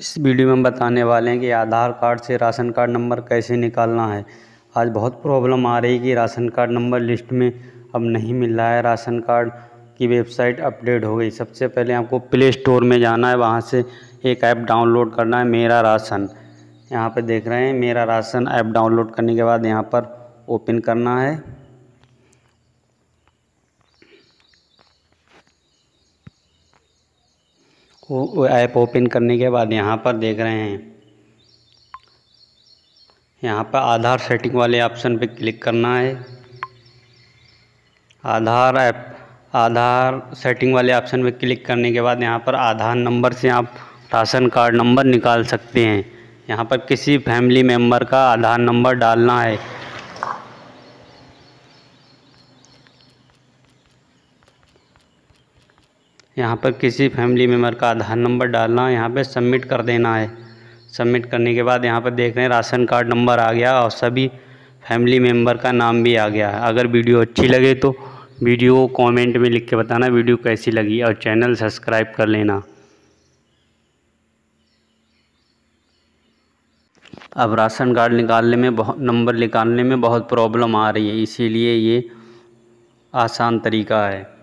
इस वीडियो में हम बताने वाले हैं कि आधार कार्ड से राशन कार्ड नंबर कैसे निकालना है आज बहुत प्रॉब्लम आ रही है कि राशन कार्ड नंबर लिस्ट में अब नहीं मिल रहा है राशन कार्ड की वेबसाइट अपडेट हो गई सबसे पहले आपको प्ले स्टोर में जाना है वहाँ से एक ऐप डाउनलोड करना है मेरा राशन यहाँ पर देख रहे हैं मेरा राशन ऐप डाउनलोड करने के बाद यहाँ पर ओपन करना है वो ऐप ओपन करने के बाद यहाँ पर देख रहे हैं यहाँ पर आधार सेटिंग वाले ऑप्शन पे क्लिक करना है आधार ऐप आधार सेटिंग वाले ऑप्शन पर क्लिक करने के बाद यहाँ पर आधार नंबर से आप राशन कार्ड नंबर निकाल सकते हैं यहाँ पर किसी फैमिली मेम्बर का आधार नंबर डालना है यहाँ पर किसी फैमिली मेम्बर का आधार नंबर डालना यहाँ पर सबमिट कर देना है सबमिट करने के बाद यहाँ पर देख रहे हैं राशन कार्ड नंबर आ गया और सभी फैमिली मेम्बर का नाम भी आ गया है अगर वीडियो अच्छी लगे तो वीडियो को कॉमेंट में लिख के बताना वीडियो कैसी लगी और चैनल सब्सक्राइब कर लेना अब राशन कार्ड निकालने में बहुत नंबर निकालने में बहुत प्रॉब्लम आ रही है इसीलिए ये आसान तरीका है